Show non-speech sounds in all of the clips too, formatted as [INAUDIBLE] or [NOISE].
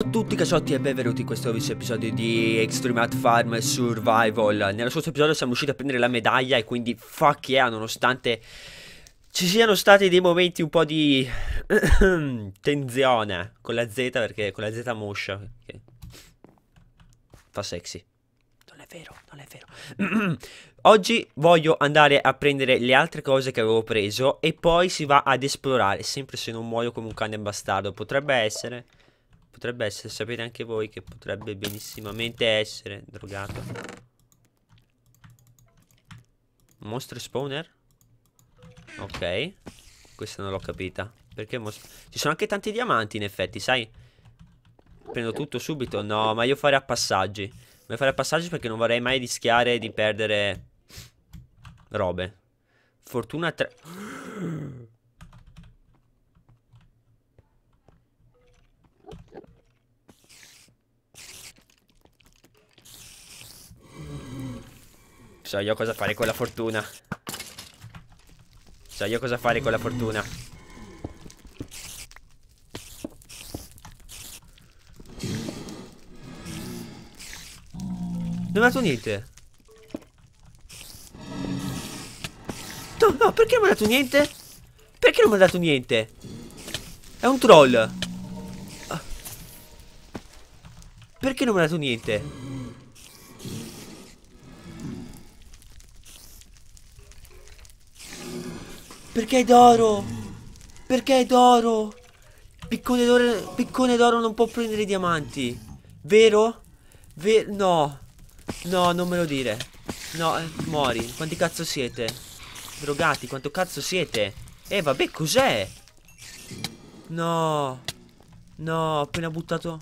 Ciao a tutti cacciotti e benvenuti in questo nuovo episodio di Extreme Art Farm Survival Nello scorso episodio siamo riusciti a prendere la medaglia e quindi fuck yeah nonostante ci siano stati dei momenti un po' di [COUGHS] tensione con la Z perché con la Z moscia okay. fa sexy Non è vero, non è vero [COUGHS] Oggi voglio andare a prendere le altre cose che avevo preso e poi si va ad esplorare Sempre se non muoio come un cane bastardo potrebbe essere potrebbe essere, sapete anche voi che potrebbe benissimamente essere drogato. Mostro spawner? Ok. Questa non l'ho capita. Perché Ci sono anche tanti diamanti in effetti, sai? Prendo tutto subito? No, ma io farei a passaggi. Voglio fare a passaggi perché non vorrei mai rischiare di perdere robe. Fortuna 3. [GASPS] So io cosa fare con la fortuna. So io cosa fare con la fortuna. Non ha dato niente. No, no, perché non mi ha dato niente? Perché non mi ha dato niente? È un troll. Ah. Perché non mi ha dato niente? Perché è d'oro? Perché è d'oro? Piccone d'oro Piccone d'oro non può prendere i diamanti Vero? Vero? No No, non me lo dire No, eh, muori Quanti cazzo siete? Drogati, quanto cazzo siete? Eh, vabbè, cos'è? No No, appena buttato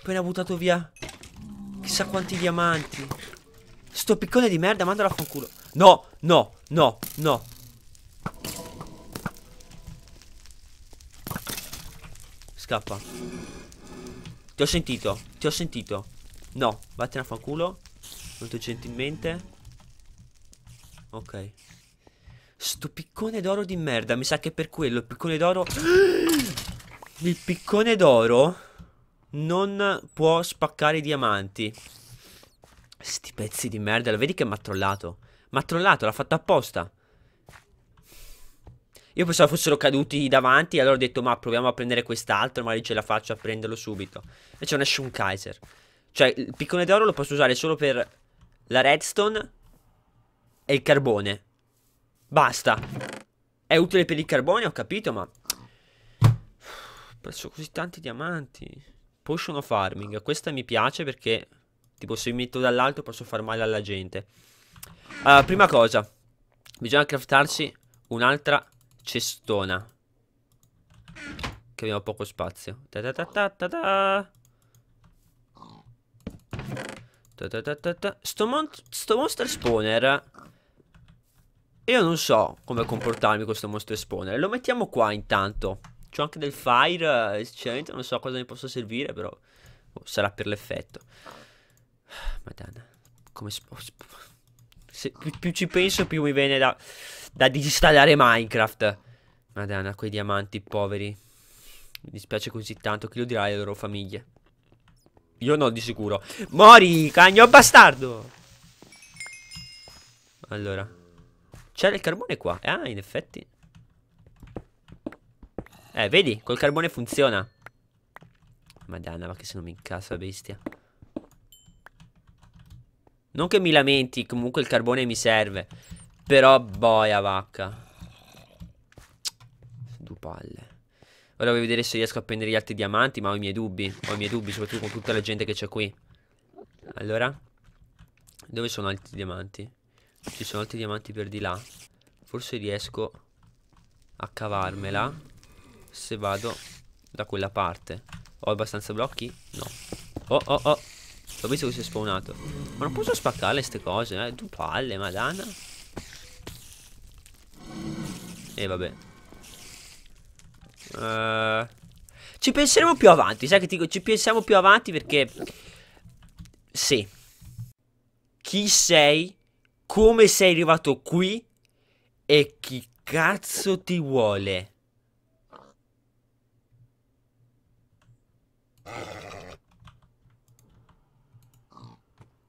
Appena buttato via Chissà quanti diamanti Sto piccone di merda, mandalo a fanculo No, no, no, no Scappa. Ti ho sentito, ti ho sentito. No, vattene a fanculo. Molto gentilmente. Ok. Sto piccone d'oro di merda. Mi sa che per quello il piccone d'oro... [GASPS] Il piccone d'oro non può spaccare i diamanti. Sti pezzi di merda, lo vedi che mi ha trollato? Mi ha trollato, l'ha fatto apposta. Io pensavo fossero caduti davanti, allora ho detto ma proviamo a prendere quest'altro, magari ce la faccio a prenderlo subito. E c'è una Shunkaiser. Cioè, il piccone d'oro lo posso usare solo per la redstone e il carbone. Basta. È utile per il carbone, ho capito, ma... Ho perso così tanti diamanti. Potion of farming. Questa mi piace perché, tipo, se mi metto dall'alto posso far male alla gente. Uh, prima cosa, bisogna craftarsi un'altra cestona. Che abbiamo poco spazio. Ta ta ta ta ta ta. ta, ta, ta, ta. Sto, mon sto monster spawner. Io non so come comportarmi con questo monster spawner. Lo mettiamo qua intanto. C'ho anche del fire. Sinceramente eh, non so cosa mi possa servire, però. Oh, sarà per l'effetto. Madonna. Come sp-, sp se, più, più, ci penso, più mi viene da, da disinstallare Minecraft. Madonna, quei diamanti poveri. Mi dispiace così tanto. Chi lo dirà alle loro famiglie? Io no, di sicuro. Mori, cagno bastardo! Allora. c'è il carbone qua. Ah, in effetti. Eh, vedi? Col carbone funziona. Madonna, ma che se non mi incassa, bestia. Non che mi lamenti, comunque il carbone mi serve. Però boia vacca. Due palle. Volevo vedere se riesco a prendere gli altri diamanti, ma ho i miei dubbi. Ho i miei dubbi, soprattutto con tutta la gente che c'è qui. Allora. Dove sono altri diamanti? Ci sono altri diamanti per di là. Forse riesco a cavarmela se vado da quella parte. Ho abbastanza blocchi? No. Oh, oh, oh. Ho visto che si è spawnato. Ma non posso spaccare queste cose, eh? Due palle, madonna. E eh, vabbè. Uh, ci penseremo più avanti, sai che ti dico? Ci pensiamo più avanti perché... Sì. Chi sei? Come sei arrivato qui? E chi cazzo ti vuole?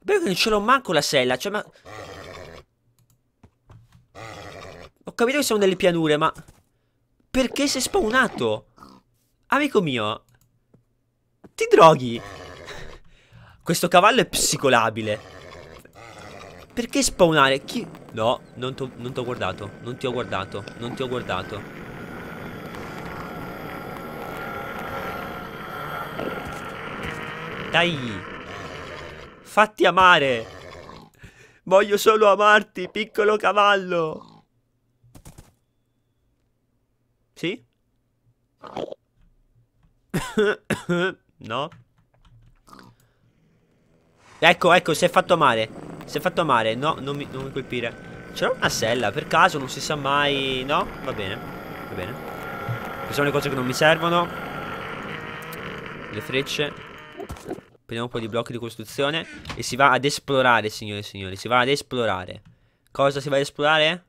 Beh, non ce l'ho manco la sella, cioè ma... Ho capito che siamo nelle pianure, ma... Perché sei spawnato? Amico mio... Ti droghi? Questo cavallo è psicolabile. Perché spawnare? Chi... No, non ti ho guardato. Non ti ho guardato. Non ti ho guardato. Dai! fatti amare. Voglio solo amarti, piccolo cavallo. Sì? [COUGHS] no? Ecco, ecco, si è fatto amare. Si è fatto amare. No, non mi, non mi colpire. C'era una sella, per caso, non si sa mai... No? Va bene. Va bene. Queste sono le cose che non mi servono. Le frecce. Prendiamo un po' di blocchi di costruzione E si va ad esplorare, signore e signori Si va ad esplorare Cosa si va ad esplorare?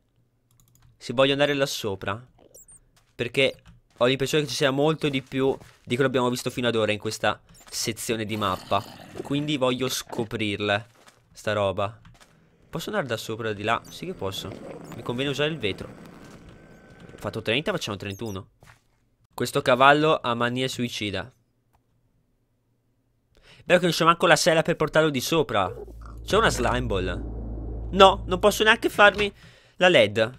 Si voglio andare là sopra Perché ho l'impressione che ci sia molto di più Di quello che abbiamo visto fino ad ora in questa sezione di mappa Quindi voglio scoprirle Sta roba Posso andare da sopra di là? Sì che posso Mi conviene usare il vetro Ho fatto 30, facciamo 31 Questo cavallo ha mania suicida Vero che non c'è manco la sella per portarlo di sopra. C'è una slime ball. No, non posso neanche farmi la led.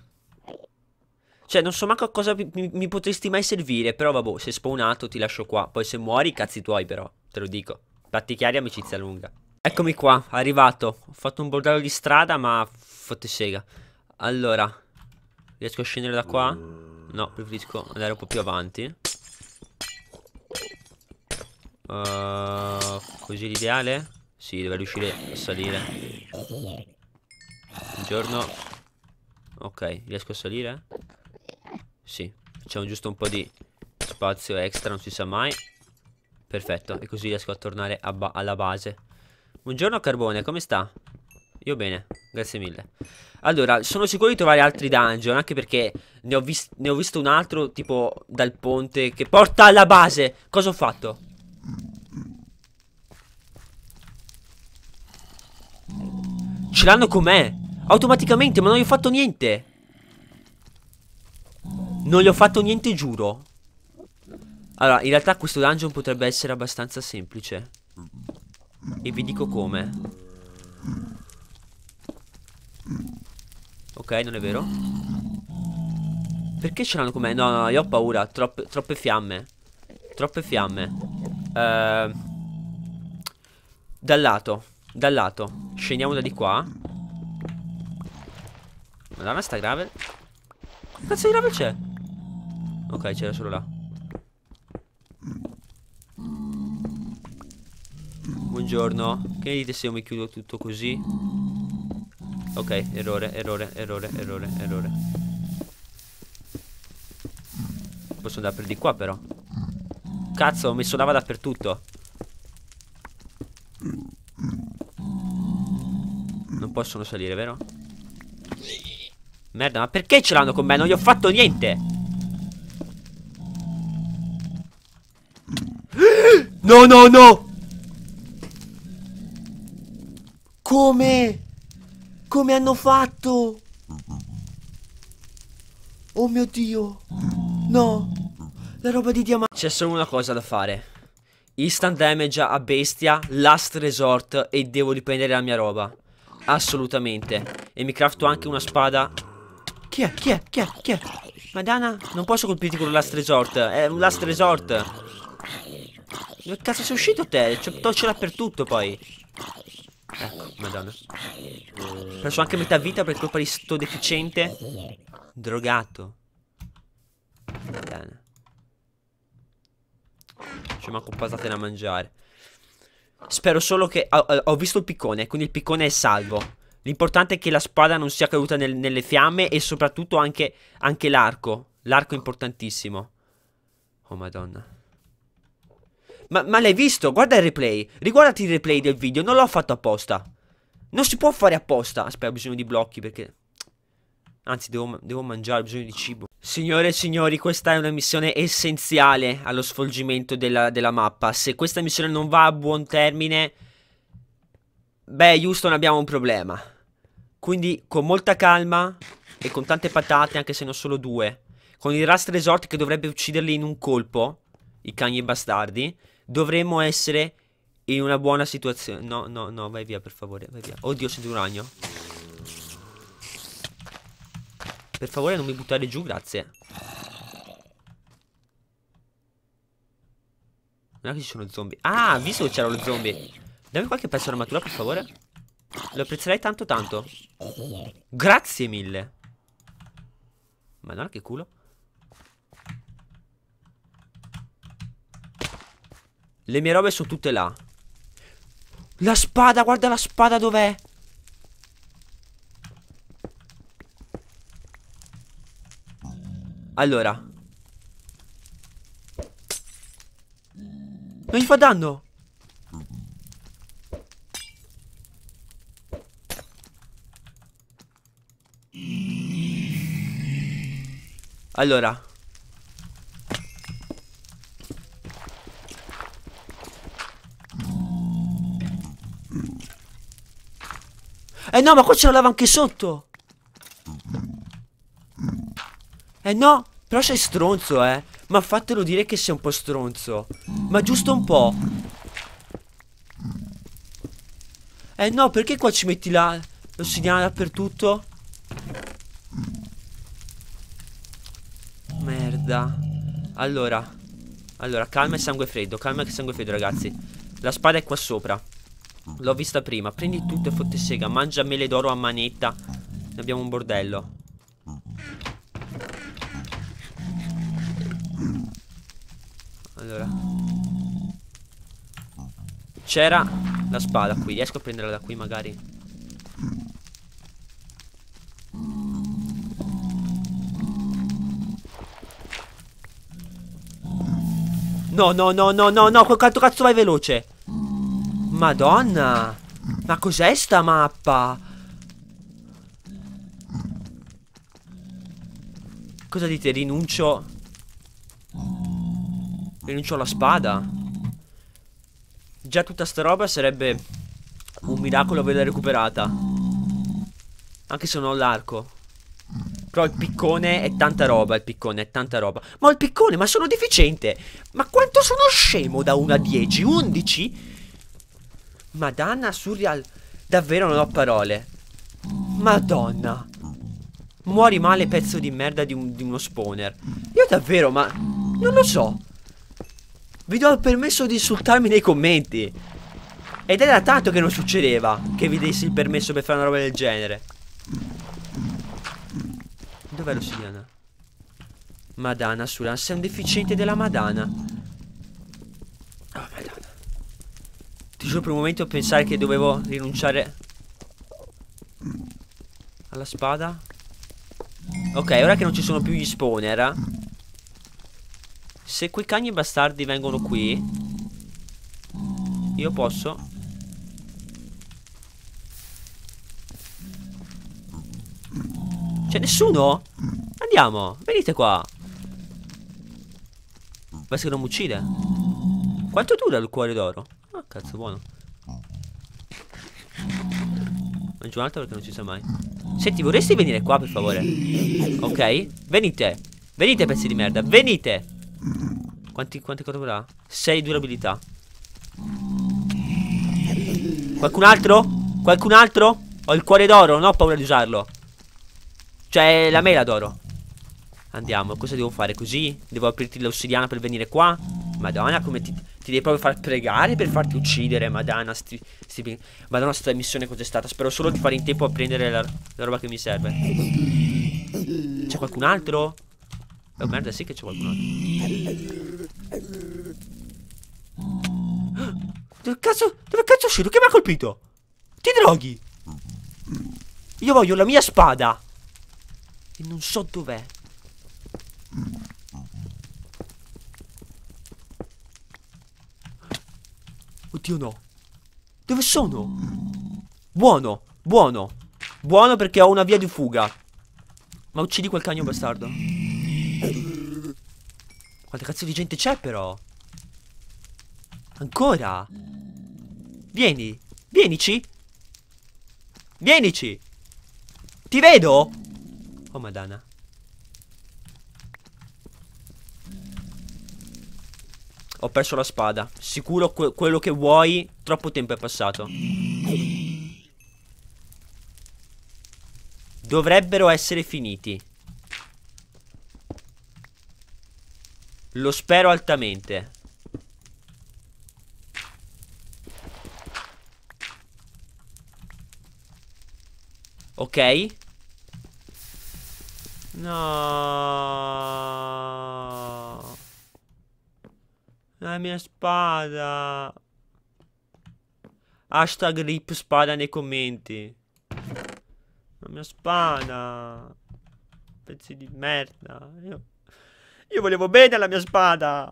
Cioè, non so manco a cosa mi, mi potresti mai servire. Però, vabbè, se spawnato ti lascio qua. Poi se muori, cazzi tuoi però. Te lo dico. Patti chiari, amicizia lunga. Eccomi qua, arrivato. Ho fatto un bordello di strada, ma fotte sega. Allora, riesco a scendere da qua? No, preferisco andare un po' più avanti. Uh, così l'ideale? Sì, deve riuscire a salire. Buongiorno. Ok, riesco a salire? Sì, facciamo giusto un po' di spazio extra, non si sa mai. Perfetto, e così riesco a tornare a ba alla base. Buongiorno Carbone, come sta? Io bene, grazie mille. Allora, sono sicuro di trovare altri dungeon, anche perché ne ho, ne ho visto un altro tipo dal ponte che porta alla base. Cosa ho fatto? Ce l'hanno con me. Automaticamente, ma non gli ho fatto niente. Non gli ho fatto niente, giuro. Allora, in realtà questo dungeon potrebbe essere abbastanza semplice. E vi dico come. Ok, non è vero? Perché ce l'hanno con me? No, no, io ho paura. Troppe, troppe fiamme. Troppe fiamme. Ehm... Dal lato dal lato Scendiamo da di qua Madonna sta gravel Che cazzo di gravel c'è? Ok c'era solo là Buongiorno Che ne dite se io mi chiudo tutto così? Ok errore errore errore errore errore Posso andare per di qua però Cazzo ho messo lava dappertutto possono salire, vero? Merda, ma perché ce l'hanno con me? Non gli ho fatto niente No, no, no Come? Come hanno fatto? Oh mio dio No La roba di diamante C'è solo una cosa da fare Instant damage a bestia Last resort E devo riprendere la mia roba Assolutamente E mi crafto anche una spada Chi è? Chi è? Chi è? Chi è? Madana, non posso colpirti con un last resort È un last resort Dove cazzo sei uscito te? C'è torce dappertutto poi Ecco, madonna Ho Perso anche metà vita per colpa di sto deficiente Drogato Madonna C'è manco passate da mangiare Spero solo che... Ho, ho, visto il piccone, quindi il piccone è salvo. L'importante è che la spada non sia caduta nel, nelle fiamme e soprattutto anche, anche l'arco. L'arco è importantissimo. Oh madonna. Ma, ma l'hai visto? Guarda il replay. Riguardati il replay del video, non l'ho fatto apposta. Non si può fare apposta. Aspetta, ho bisogno di blocchi perché... Anzi, devo, devo mangiare, ho bisogno di cibo. Signore e signori, questa è una missione essenziale allo svolgimento della, della mappa. Se questa missione non va a buon termine... Beh, Houston abbiamo un problema. Quindi con molta calma e con tante patate, anche se ne ho solo due, con il Rust Resort che dovrebbe ucciderli in un colpo, i cagni bastardi, dovremmo essere in una buona situazione. No, no, no, vai via per favore, vai via. Oddio, sento un ragno. Per favore non mi buttare giù, grazie. Non è che ci sono zombie. Ah, visto che c'erano lo zombie. Dammi qualche pezzo d'armatura, per favore. Lo apprezzerei tanto tanto. Grazie mille. Madonna, che culo. Le mie robe sono tutte là. La spada, guarda la spada dov'è. Allora Non gli fa danno Allora Eh no ma qua c'è la lava anche sotto Eh no però sei stronzo, eh. Ma fatelo dire che sei un po' stronzo. Ma giusto un po'. Eh no, perché qua ci metti la... L'ossidiana dappertutto? Merda. Allora. Allora, calma e sangue freddo. Calma e sangue freddo, ragazzi. La spada è qua sopra. L'ho vista prima. Prendi tutto e fotte sega. Mangia mele d'oro a manetta. Ne abbiamo un bordello. Allora C'era la spada qui Riesco a prenderla da qui magari No, no, no, no, no, no Quanto cazzo vai veloce Madonna Ma cos'è sta mappa? Cosa dite? Rinuncio rinuncio alla spada. Già tutta sta roba sarebbe un miracolo averla recuperata. Anche se non ho l'arco. Però il piccone è tanta roba, il piccone è tanta roba. Ma il piccone, ma sono deficiente! Ma quanto sono scemo da 1 a 10? 11? Madonna, surreal. Davvero non ho parole. Madonna. Muori male pezzo di merda di, un, di uno spawner. Io davvero, ma... Non lo so. Vi do il permesso di insultarmi nei commenti. Ed era tanto che non succedeva che vi dessi il permesso per fare una roba del genere. Dov'è l'ossidiana? Madonna, Suran, sei un deficiente della Madonna. Oh, Madonna. Ti giuro per un momento pensare che dovevo rinunciare alla spada. Ok, ora che non ci sono più gli spawner, eh? Se quei cagni bastardi vengono qui Io posso C'è nessuno? Andiamo, venite qua Basta che non mi uccide Quanto dura il cuore d'oro? Ah, cazzo, buono Mangio un altro perché non ci sa mai Senti, vorresti venire qua per favore? Ok? Venite Venite pezzi di merda, venite quanti, quante cose avrà? 6 durabilità. Qualcun altro? Qualcun altro? Ho il cuore d'oro, non ho paura di usarlo. Cioè, la mela d'oro. Andiamo, cosa devo fare? Così? Devo aprirti l'ossidiana per venire qua? Madonna, come ti, ti devi proprio far pregare per farti uccidere, madonna. Sti, sti, madonna, sta missione cos'è stata? Spero solo di fare in tempo a prendere la, la roba che mi serve. C'è qualcun altro? Oh merda, sì che c'è qualcun altro. Eh, dove cazzo, dove cazzo è uscito? Che mi ha colpito? Ti droghi? Io voglio la mia spada. E non so dov'è. Oddio no. Dove sono? Buono, buono. Buono perché ho una via di fuga. Ma uccidi quel cagno bastardo. Quante cazzo di gente c'è però? Ancora? Vieni. Vienici. Vienici. Ti vedo. Oh madonna. Ho perso la spada. Sicuro que quello che vuoi. Troppo tempo è passato. Dovrebbero essere finiti. Lo spero altamente. Ok. No. La mia spada. Hashtag rip spada nei commenti. La mia spada. Pezzi di merda. Io... Io volevo bene alla mia spada.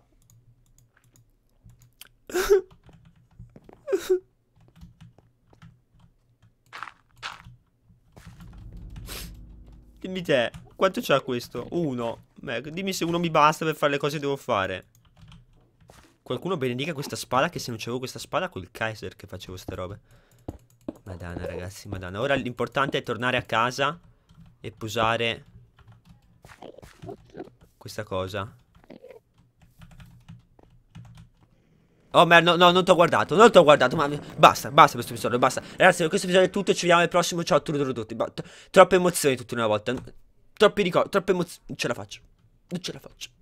Dimmi te, quanto c'ha questo? Uno. Beh, dimmi se uno mi basta per fare le cose che devo fare. Qualcuno benedica questa spada che se non c'avevo questa spada col Kaiser che facevo queste robe. Madonna ragazzi, madonna. Ora l'importante è tornare a casa e posare questa cosa. Oh merda, no, no, non ho guardato, non ti ho guardato, ma basta, basta questo episodio, basta. Ragazzi, questo episodio è tutto, ci vediamo al prossimo, ciao a tutti, troppe emozioni tutte una volta, troppi ricordi, troppe emozioni, non ce la faccio, non ce la faccio.